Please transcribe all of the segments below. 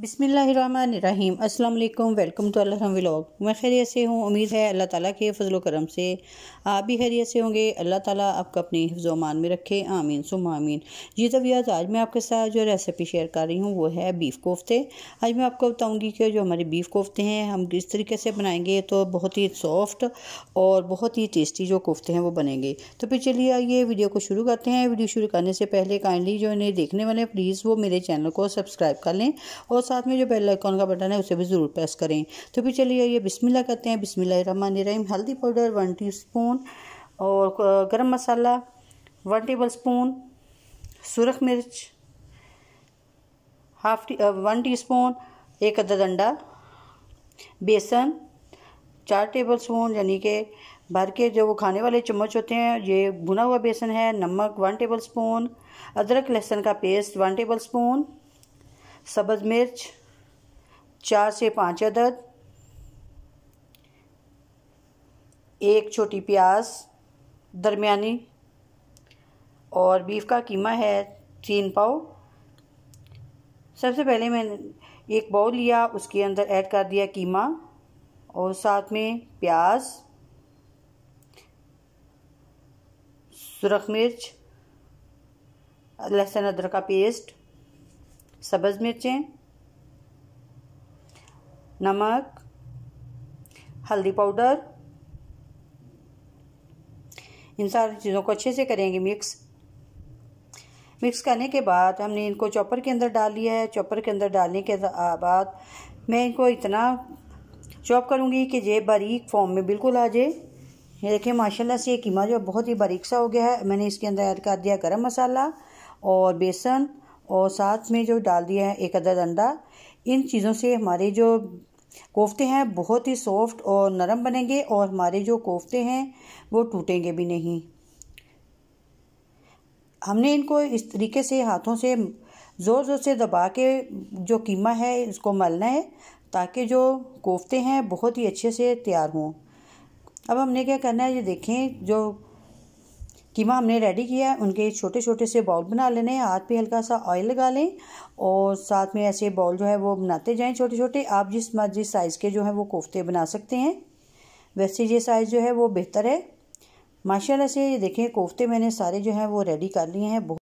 बिसमीम अस्सलाम वालेकुम वेलकम टू अल्लाह व्लॉग मैं खैरियत से हूँ उम्मीद है अल्लाह ताला के फजल करम से आप भी खैरियत से होंगे अल्लाह ताला आपको अपने हिफ्जोमान में रखे आमीन सुम आमीन जी तबियात आज मैं आपके साथ जो रेसिपी शेयर कर रही हूँ वो है बीफ़ कोफ्ते आज मैं आपको बताऊँगी कि जो हमारे बीफ़ कोफ्ते हैं हम किस तरीके से बनाएंगे तो बहुत ही सॉफ्ट और बहुत ही टेस्टी जो कोफ्ते हैं वो बनेंगे तो फिर चलिए आइए वीडियो को शुरू करते हैं वीडियो शुरू करने से पहले काइंडली जो इन्हें देखने वाले हैं प्लीज़ वो मेरे चैनल को सब्सक्राइब कर लें और साथ में जो बेल आइकॉन का बटन है उसे भी ज़रूर प्रेस करें तो फिर चलिए ये बिस्मिल्लाह करते हैं बिस्मिल्लाह रहीम हल्दी पाउडर वन टी स्पून और garam masala one tablespoon सुरख मिर्च half tea one teaspoon एक अदद अंडा बेसन चार टेबल स्पून यानी कि भर के जो वो खाने वाले चम्मच होते हैं ये भुना हुआ बेसन है नमक वन टेबल स्पून अदरक लहसुन का पेस्ट वन टेबल स्पून सब्ज़ मिर्च चार से पाँच अदद एक छोटी प्याज दरमियानी और बीफ का कीमा है तीन पाव सबसे पहले मैंने एक बाउल लिया उसके अंदर ऐड कर दिया कीमा और साथ में प्याज सुरख मिर्च लहसुन अदरक का पेस्ट सब्ज़ मिर्चें नमक हल्दी पाउडर इन सारी चीज़ों को अच्छे से करेंगे मिक्स मिक्स करने के बाद हमने इनको चॉपर के अंदर डाल लिया है चॉपर के अंदर डालने के बाद मैं इनको इतना चॉप करूँगी कि ये बारीक फॉर्म में बिल्कुल आ जाए ये देखिए माशाल्लाह से ये कीमा जो बहुत ही बारीक सा हो गया है मैंने इसके अंदर ऐड कर दिया गरम मसाला और बेसन और साथ में जो डाल दिया है एक अदर अंडा इन चीज़ों से हमारे जो कोफ्ते हैं बहुत ही सॉफ्ट और नरम बनेंगे और हमारे जो कोफ्ते हैं वो टूटेंगे भी नहीं हमने इनको इस तरीके से हाथों से ज़ोर ज़ोर से दबा के जो कीमा है इसको मलना है ताकि जो कोफ्ते हैं बहुत ही अच्छे से तैयार हों अब हमने क्या करना है ये देखें जो कीमा हमने रेडी किया है उनके छोटे छोटे से बॉल बना लेने हैं हाथ पे हल्का सा ऑयल लगा लें और साथ में ऐसे बॉल जो है वो बनाते जाएं छोटे छोटे आप जिस मर्जी साइज़ के जो है वो कोफ्ते बना सकते हैं वैसे ये साइज़ जो है वो बेहतर है माशाल्लाह से ये देखें कोफ्ते मैंने सारे जो हैं वो रेडी कर लिए हैं बहुत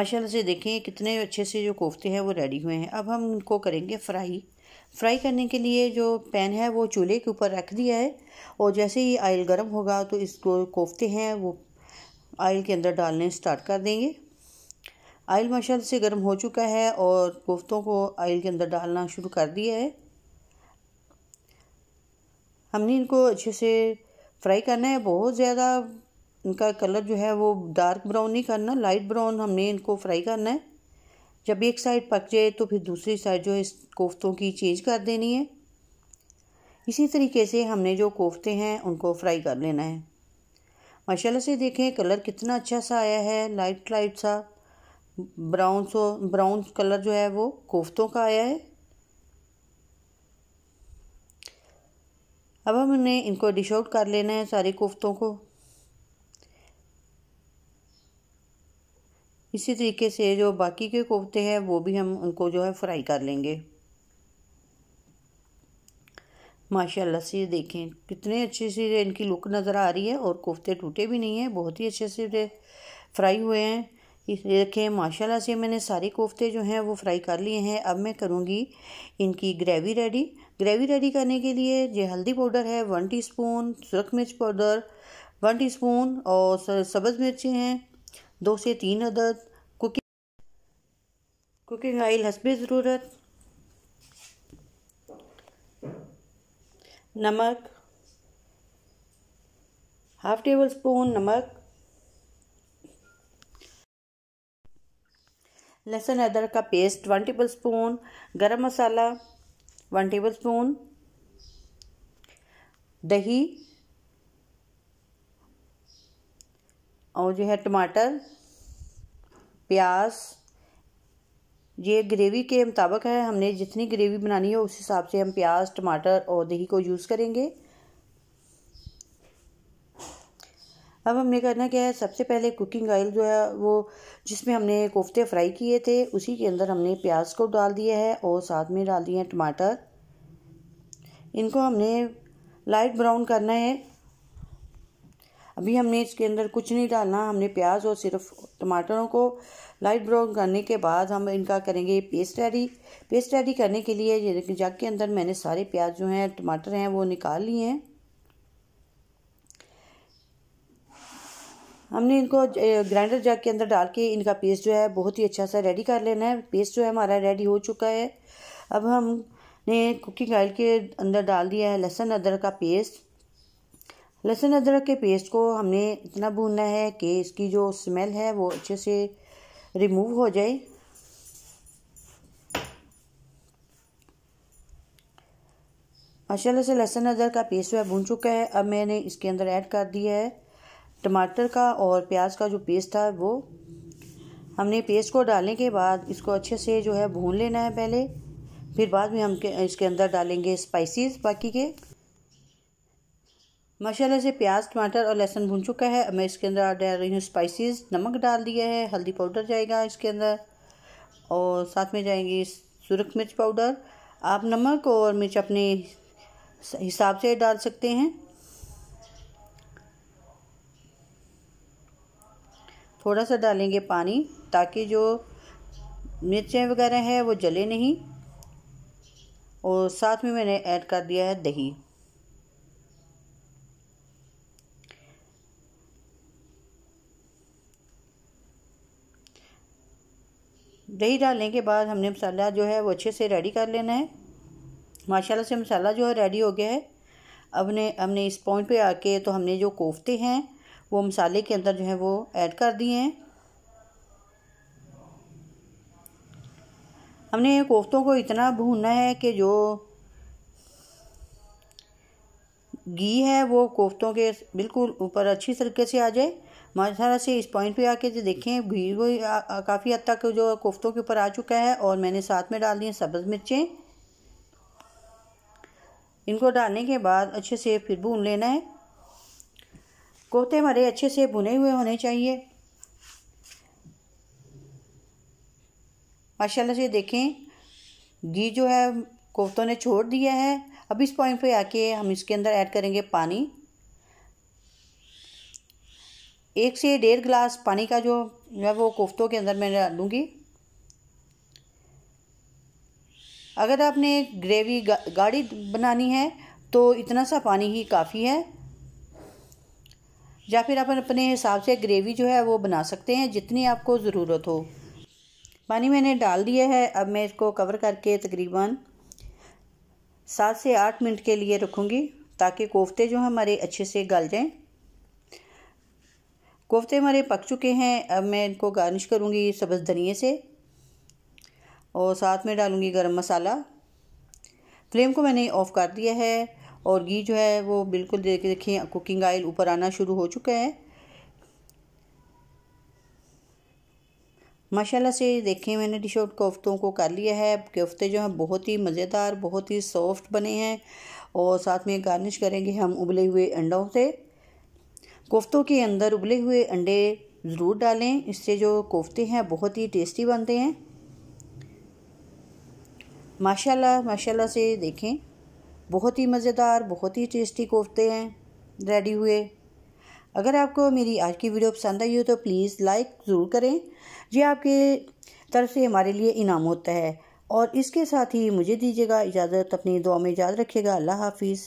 माशाल्लाह से देखें कितने अच्छे से जो कोफ्ते हैं वो रेडी हुए हैं अब हम इनको करेंगे फ्राई फ्राई करने के लिए जो पैन है वो चूल्हे के ऊपर रख दिया है और जैसे ही आयल गर्म होगा तो इसको कोफ्ते हैं वो आयल के अंदर डालने स्टार्ट कर देंगे आयल माशाल्लाह से गर्म हो चुका है और कोफ्तों को आयल के अंदर डालना शुरू कर दिया है हमने इनको अच्छे से फ्राई करना है बहुत ज़्यादा इनका कलर जो है वो डार्क ब्राउन नहीं करना लाइट ब्राउन हमने इनको फ्राई करना है जब एक साइड पक जाए तो फिर दूसरी साइड जो है इस कोफ्तों की चेंज कर देनी है इसी तरीके से हमने जो कोफ्ते हैं उनको फ्राई कर लेना है माशाल्लाह से देखें कलर कितना अच्छा सा आया है लाइट लाइट सा ब्राउन सो ब्राउन कलर जो है वो कोफ्तों का आया है अब हमने इनको डिश आउट कर लेना है सारे कोफ्तों को इसी तरीके से जो बाकी के कोफ्ते हैं वो भी हम उनको जो है फ्राई कर लेंगे माशाल्लाह से देखें कितने अच्छे से इनकी लुक नज़र आ रही है और कोफ्ते टूटे भी नहीं हैं बहुत ही अच्छे से फ्राई हुए हैं ये देखें माशाल्लाह से मैंने सारे कोफ्ते जो हैं वो फ्राई कर लिए हैं अब मैं करूँगी इनकी ग्रेवी रेडी ग्रेवी रेडी करने के लिए ये हल्दी पाउडर है वन स्पून सुरख मिर्च पाउडर वन स्पून और सब्ज़ मिर्चें हैं दो से तीन अदद कुकिंग कुकिंग ऑयल हसबी ज़रूरत नमक हाफ टेबल स्पून नमक लहसुन अदरक का पेस्ट वन टेबल स्पून गरम मसाला वन टेबल स्पून दही और जो है टमाटर प्याज ये ग्रेवी के मुताबिक है हमने जितनी ग्रेवी बनानी है उस हिसाब से हम प्याज टमाटर और दही को यूज़ करेंगे अब हमने करना क्या है सबसे पहले कुकिंग ऑयल जो है वो जिसमें हमने कोफ्ते फ्राई किए थे उसी के अंदर हमने प्याज को डाल दिया है और साथ में डाल दिए हैं टमाटर इनको हमने लाइट ब्राउन करना है अभी हमने इसके अंदर कुछ नहीं डालना हमने प्याज और सिर्फ टमाटरों को लाइट ब्राउन करने के बाद हम इनका करेंगे पेस्ट रेडी पेस्ट रेडी करने के लिए जग के अंदर मैंने सारे प्याज जो हैं टमाटर हैं वो निकाल लिए हैं हमने इनको ग्राइंडर जग के अंदर डाल के इनका पेस्ट जो है बहुत ही अच्छा सा रेडी कर लेना है पेस्ट जो है हमारा रेडी हो चुका है अब हमने कुकिंग ऑयल के अंदर डाल दिया है लहसुन अदरक का पेस्ट लहसुन अदरक के पेस्ट को हमने इतना भूनना है कि इसकी जो स्मेल है वो अच्छे से रिमूव हो जाए माशाल्लाह से लहसुन अदरक का पेस्ट जो है भून चुका है अब मैंने इसके अंदर ऐड कर दिया है टमाटर का और प्याज का जो पेस्ट था वो हमने पेस्ट को डालने के बाद इसको अच्छे से जो है भून लेना है पहले फिर बाद में हम इसके अंदर डालेंगे स्पाइसेस बाकी के माशाल्लाह से प्याज टमाटर और लहसुन भून चुका है अब मैं इसके अंदर डाल रही हूँ स्पाइसेस नमक डाल दिया है हल्दी पाउडर जाएगा इसके अंदर और साथ में जाएंगे सुरख मिर्च पाउडर आप नमक और मिर्च अपने हिसाब से डाल सकते हैं थोड़ा सा डालेंगे पानी ताकि जो मिर्चें वगैरह है वो जले नहीं और साथ में मैंने ऐड कर दिया है दही दही डालने के बाद हमने मसाला जो है वो अच्छे से रेडी कर लेना है माशाल्लाह से मसाला जो है रेडी हो गया है ने हमने इस पॉइंट पे आके तो हमने जो कोफ्ते हैं वो मसाले के अंदर जो है वो ऐड कर दिए हैं हमने कोफ्तों को इतना भूनना है कि जो घी है वो कोफ्तों के बिल्कुल ऊपर अच्छी तरीके से आ जाए माँ सारा से इस पॉइंट पे आके जो देखें भीड़ वो काफ़ी हद तक जो कोफ्तों के ऊपर आ चुका है और मैंने साथ में डाल दी सब्ज़ मिर्चें इनको डालने के बाद अच्छे से फिर भून लेना है कोफ्ते हमारे अच्छे से भुने हुए होने चाहिए माशाल्लाह से देखें घी जो है कोफ्तों ने छोड़ दिया है अब इस पॉइंट पे आके हम इसके अंदर ऐड करेंगे पानी एक से डेढ़ गिलास पानी का जो है वो कोफ्तों के अंदर मैं डालूँगी अगर आपने ग्रेवी गा, गाढ़ी बनानी है तो इतना सा पानी ही काफ़ी है या फिर आप अपने हिसाब से ग्रेवी जो है वो बना सकते हैं जितनी आपको ज़रूरत हो पानी मैंने डाल दिया है अब मैं इसको कवर करके तकरीबन सात से आठ मिनट के लिए रखूँगी ताकि कोफ्ते जो हमारे अच्छे से गल जाएं कोफ्ते हमारे पक चुके हैं अब मैं इनको गार्निश करूँगी सब्ज़ धनिए से और साथ में डालूँगी गरम मसाला फ्लेम को मैंने ऑफ़ कर दिया है और घी जो है वो बिल्कुल देखिए कुकिंग ऑयल ऊपर आना शुरू हो चुका है माशाल्लाह से देखें मैंने डिश आउट कोफ्तों को कर लिया है कोफ्ते जो हैं बहुत ही मज़ेदार बहुत ही सॉफ्ट बने हैं और साथ में गार्निश करेंगे हम उबले हुए अंडों से कोफ्तों के अंदर उबले हुए अंडे ज़रूर डालें इससे जो कोफ्ते हैं बहुत ही टेस्टी बनते हैं माशाल्लाह माशाल्लाह से देखें बहुत ही मज़ेदार बहुत ही टेस्टी कोफ्ते हैं रेडी हुए अगर आपको मेरी आज की वीडियो पसंद आई हो तो प्लीज़ लाइक ज़रूर करें ये आपके तरफ से हमारे लिए इनाम होता है और इसके साथ ही मुझे दीजिएगा इजाज़त अपनी दुआ में याद रखिएगा अल्लाह हाफिज़